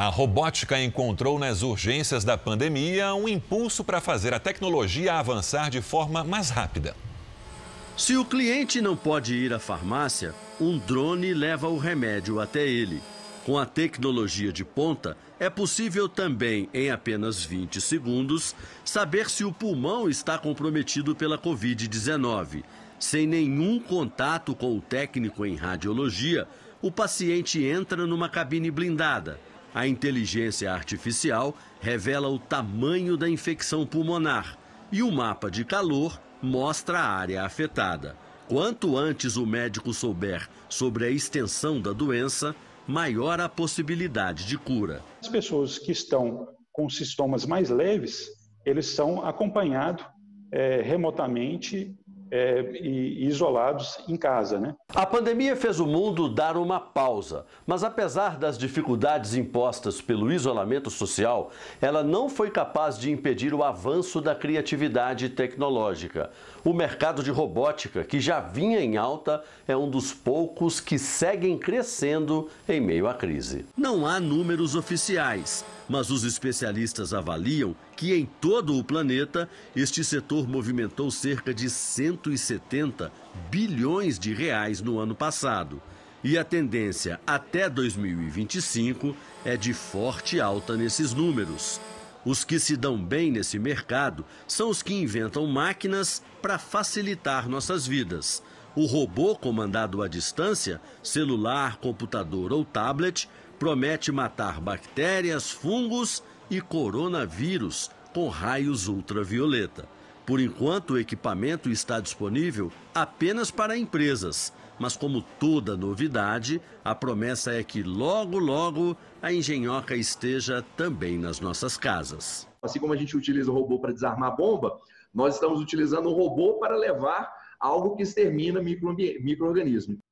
A robótica encontrou nas urgências da pandemia um impulso para fazer a tecnologia avançar de forma mais rápida. Se o cliente não pode ir à farmácia, um drone leva o remédio até ele. Com a tecnologia de ponta, é possível também, em apenas 20 segundos, saber se o pulmão está comprometido pela Covid-19. Sem nenhum contato com o técnico em radiologia, o paciente entra numa cabine blindada. A inteligência artificial revela o tamanho da infecção pulmonar e o mapa de calor mostra a área afetada. Quanto antes o médico souber sobre a extensão da doença, maior a possibilidade de cura. As pessoas que estão com sintomas mais leves, eles são acompanhados é, remotamente é, e isolados em casa. Né? A pandemia fez o mundo dar uma pausa, mas apesar das dificuldades impostas pelo isolamento social, ela não foi capaz de impedir o avanço da criatividade tecnológica. O mercado de robótica, que já vinha em alta, é um dos poucos que seguem crescendo em meio à crise. Não há números oficiais, mas os especialistas avaliam que em todo o planeta este setor movimentou cerca de 100 170 bilhões de reais no ano passado. E a tendência até 2025 é de forte alta nesses números. Os que se dão bem nesse mercado são os que inventam máquinas para facilitar nossas vidas. O robô comandado à distância, celular, computador ou tablet, promete matar bactérias, fungos e coronavírus com raios ultravioleta. Por enquanto, o equipamento está disponível apenas para empresas, mas como toda novidade, a promessa é que logo, logo a engenhoca esteja também nas nossas casas. Assim como a gente utiliza o robô para desarmar a bomba, nós estamos utilizando o robô para levar algo que extermina micro organismos